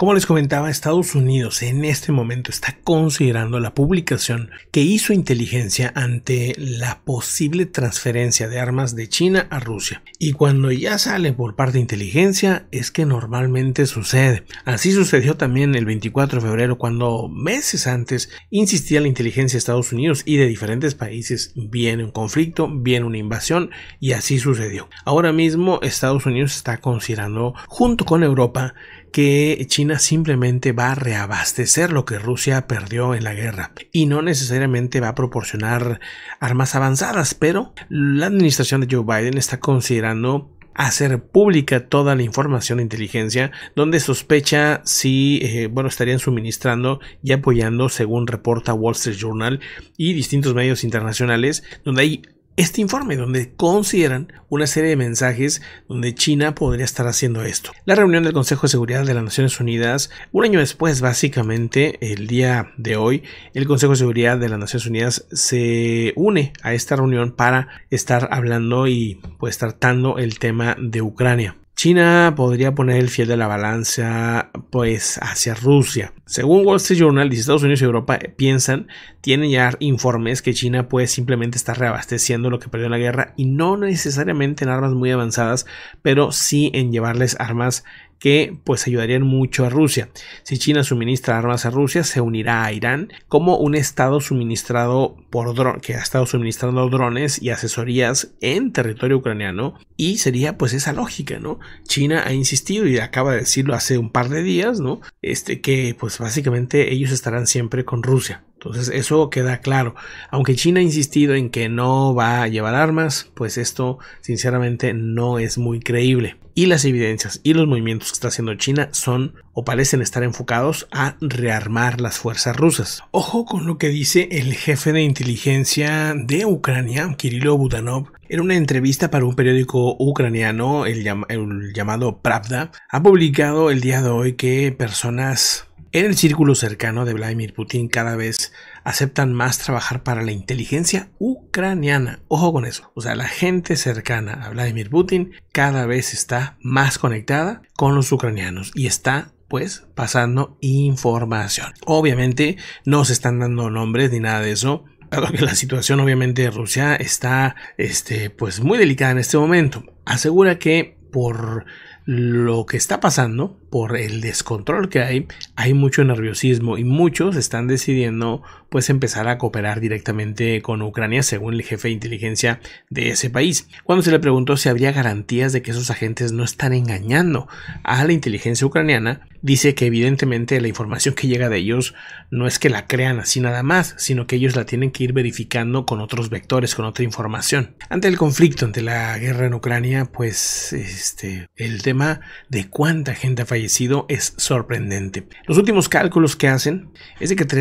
Como les comentaba, Estados Unidos en este momento está considerando la publicación que hizo inteligencia ante la posible transferencia de armas de China a Rusia. Y cuando ya sale por parte de inteligencia es que normalmente sucede. Así sucedió también el 24 de febrero cuando meses antes insistía la inteligencia de Estados Unidos y de diferentes países viene un conflicto, viene una invasión y así sucedió. Ahora mismo Estados Unidos está considerando junto con Europa que China simplemente va a reabastecer lo que Rusia perdió en la guerra y no necesariamente va a proporcionar armas avanzadas, pero la administración de Joe Biden está considerando hacer pública toda la información de inteligencia donde sospecha si eh, bueno estarían suministrando y apoyando según reporta Wall Street Journal y distintos medios internacionales donde hay este informe, donde consideran una serie de mensajes donde China podría estar haciendo esto. La reunión del Consejo de Seguridad de las Naciones Unidas, un año después, básicamente, el día de hoy, el Consejo de Seguridad de las Naciones Unidas se une a esta reunión para estar hablando y pues tratando el tema de Ucrania. China podría poner el fiel de la balanza pues hacia Rusia. Según Wall Street Journal, Estados Unidos y Europa eh, piensan, tienen ya informes que China puede simplemente estar reabasteciendo lo que perdió en la guerra y no necesariamente en armas muy avanzadas, pero sí en llevarles armas que pues ayudarían mucho a Rusia. Si China suministra armas a Rusia, se unirá a Irán como un estado suministrado por drones, que ha estado suministrando drones y asesorías en territorio ucraniano y sería pues esa lógica, ¿no? China ha insistido y acaba de decirlo hace un par de días, ¿no? Este que pues básicamente ellos estarán siempre con Rusia. Entonces eso queda claro. Aunque China ha insistido en que no va a llevar armas, pues esto sinceramente no es muy creíble. Y las evidencias y los movimientos que está haciendo China son o parecen estar enfocados a rearmar las fuerzas rusas. Ojo con lo que dice el jefe de inteligencia de Ucrania, Kirillov Budanov, en una entrevista para un periódico ucraniano, el llamado Pravda, ha publicado el día de hoy que personas en el círculo cercano de Vladimir Putin cada vez aceptan más trabajar para la inteligencia ucraniana. Ojo con eso. O sea, la gente cercana a Vladimir Putin cada vez está más conectada con los ucranianos y está pues pasando información. Obviamente no se están dando nombres ni nada de eso, dado que la situación obviamente de Rusia está este pues muy delicada en este momento. Asegura que por lo que está pasando, por el descontrol que hay, hay mucho nerviosismo y muchos están decidiendo pues empezar a cooperar directamente con Ucrania según el jefe de inteligencia de ese país. Cuando se le preguntó si habría garantías de que esos agentes no están engañando a la inteligencia ucraniana, dice que evidentemente la información que llega de ellos no es que la crean así nada más, sino que ellos la tienen que ir verificando con otros vectores, con otra información. Ante el conflicto, ante la guerra en Ucrania, pues este, el tema de cuánta gente ha fallecido es sorprendente. Los últimos cálculos que hacen es de que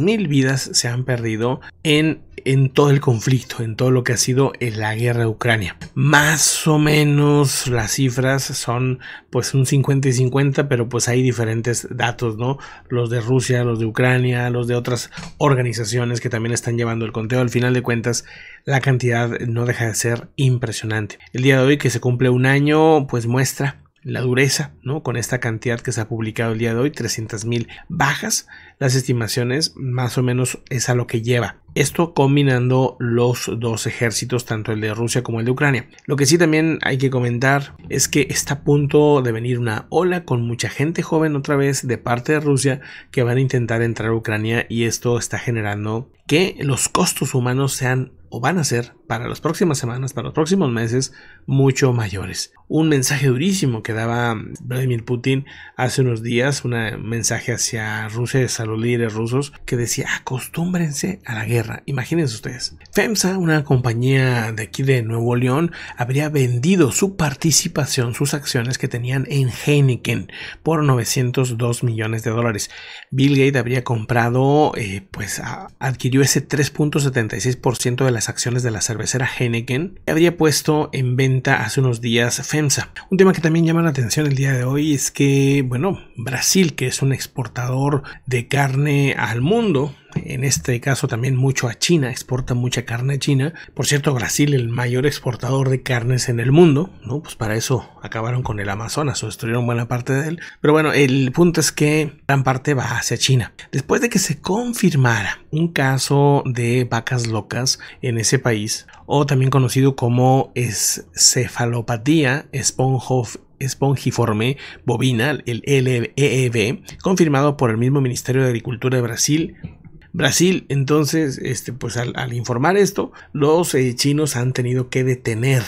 mil vidas se han perdido en, en todo el conflicto, en todo lo que ha sido en la guerra de Ucrania. Más o menos las cifras son pues un 50 y 50, pero pues hay hay diferentes datos, ¿no? Los de Rusia, los de Ucrania, los de otras organizaciones que también están llevando el conteo. Al final de cuentas, la cantidad no deja de ser impresionante. El día de hoy que se cumple un año, pues muestra la dureza, ¿no? Con esta cantidad que se ha publicado el día de hoy, 300.000 bajas, las estimaciones más o menos es a lo que lleva. Esto combinando los dos ejércitos, tanto el de Rusia como el de Ucrania. Lo que sí también hay que comentar es que está a punto de venir una ola con mucha gente joven otra vez de parte de Rusia que van a intentar entrar a Ucrania y esto está generando que los costos humanos sean o van a ser para las próximas semanas, para los próximos meses, mucho mayores. Un mensaje durísimo que daba Vladimir Putin hace unos días, un mensaje hacia Rusia, a los líderes rusos, que decía, acostúmbrense a la guerra. Imagínense ustedes. FEMSA, una compañía de aquí de Nuevo León, habría vendido su participación, sus acciones que tenían en Heineken por 902 millones de dólares. Bill Gates habría comprado, eh, pues adquirió ese 3.76% de las acciones de la cerveza cervecera Henneken que habría puesto en venta hace unos días FEMSA. Un tema que también llama la atención el día de hoy es que, bueno, Brasil, que es un exportador de carne al mundo, en este caso también mucho a China, exporta mucha carne a China. Por cierto, Brasil, el mayor exportador de carnes en el mundo, ¿no? Pues para eso acabaron con el Amazonas o destruyeron buena parte de él. Pero bueno, el punto es que gran parte va hacia China. Después de que se confirmara un caso de vacas locas en ese país, o también conocido como es cefalopatía espongiforme bovina, el LEEB, confirmado por el mismo Ministerio de Agricultura de Brasil Brasil. Entonces, este, pues al, informar esto, los eh, chinos han tenido que detener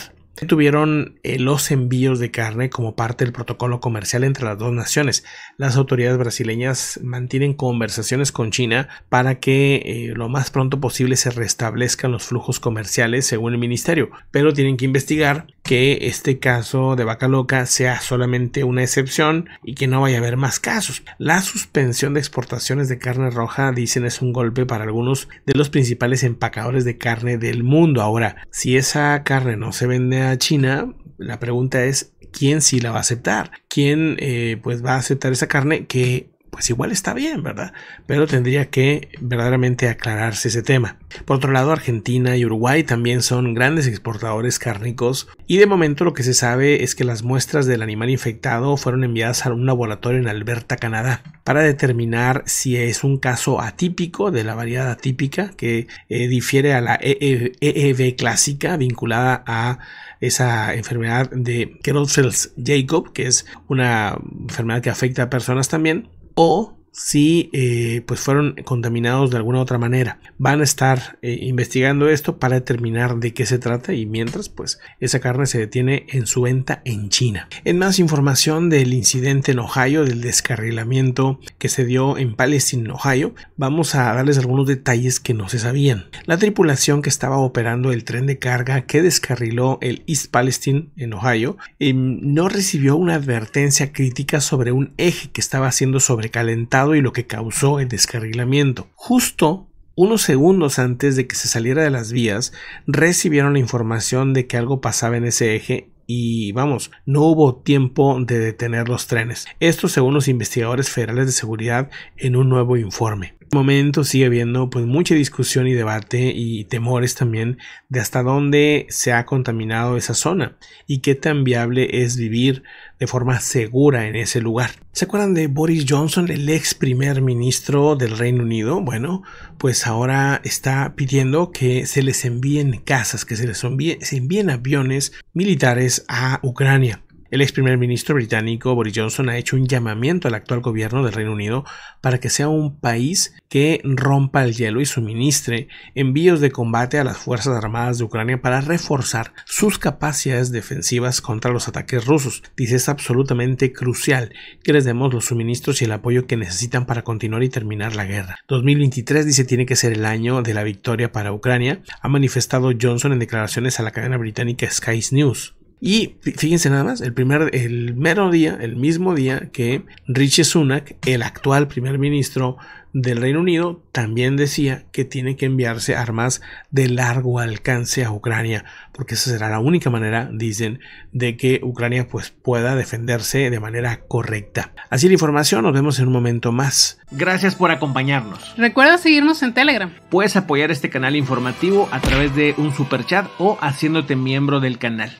Tuvieron eh, los envíos de carne como parte del protocolo comercial entre las dos naciones. Las autoridades brasileñas mantienen conversaciones con China para que eh, lo más pronto posible se restablezcan los flujos comerciales según el ministerio, pero tienen que investigar que este caso de vaca loca sea solamente una excepción y que no vaya a haber más casos. La suspensión de exportaciones de carne roja, dicen, es un golpe para algunos de los principales empacadores de carne del mundo. Ahora, si esa carne no se vende china, la pregunta es quién sí la va a aceptar, quién eh, pues va a aceptar esa carne que pues igual está bien, ¿verdad? Pero tendría que verdaderamente aclararse ese tema. Por otro lado, Argentina y Uruguay también son grandes exportadores cárnicos y de momento lo que se sabe es que las muestras del animal infectado fueron enviadas a un laboratorio en Alberta, Canadá, para determinar si es un caso atípico de la variedad atípica que eh, difiere a la EEV, e e clásica vinculada a esa enfermedad de Creutzfeldt-Jacob, que es una enfermedad que afecta a personas también or si eh, pues fueron contaminados de alguna otra manera. Van a estar eh, investigando esto para determinar de qué se trata y mientras pues esa carne se detiene en su venta en China. En más información del incidente en Ohio, del descarrilamiento que se dio en Palestine, Ohio, vamos a darles algunos detalles que no se sabían. La tripulación que estaba operando el tren de carga que descarriló el East Palestine en Ohio em, no recibió una advertencia crítica sobre un eje que estaba siendo sobrecalentado y lo que causó el descarrilamiento. Justo unos segundos antes de que se saliera de las vías, recibieron la información de que algo pasaba en ese eje y vamos, no hubo tiempo de detener los trenes. Esto según los investigadores federales de seguridad en un nuevo informe. En este momento sigue habiendo pues mucha discusión y debate y temores también de hasta dónde se ha contaminado esa zona y qué tan viable es vivir de forma segura en ese lugar. ¿Se acuerdan de Boris Johnson, el ex primer ministro del Reino Unido? Bueno, pues ahora está pidiendo que se les envíen casas, que se les envíen, aviones militares a Ucrania. El ex primer ministro británico Boris Johnson ha hecho un llamamiento al actual gobierno del Reino Unido para que sea un país que rompa el hielo y suministre envíos de combate a las Fuerzas Armadas de Ucrania para reforzar sus capacidades defensivas contra los ataques rusos. Dice es absolutamente crucial que les demos los suministros y el apoyo que necesitan para continuar y terminar la guerra. 2023 dice tiene que ser el año de la victoria para Ucrania, ha manifestado Johnson en declaraciones a la cadena británica Sky News. Y fíjense nada más, el primer, el mero día, el mismo día que Richie Sunak, el actual primer ministro del Reino Unido, también decía que tiene que enviarse armas de largo alcance a Ucrania, porque esa será la única manera, dicen, de que Ucrania pues, pueda defenderse de manera correcta. Así la información, nos vemos en un momento más. Gracias por acompañarnos. Recuerda seguirnos en Telegram. Puedes apoyar este canal informativo a través de un super chat o haciéndote miembro del canal.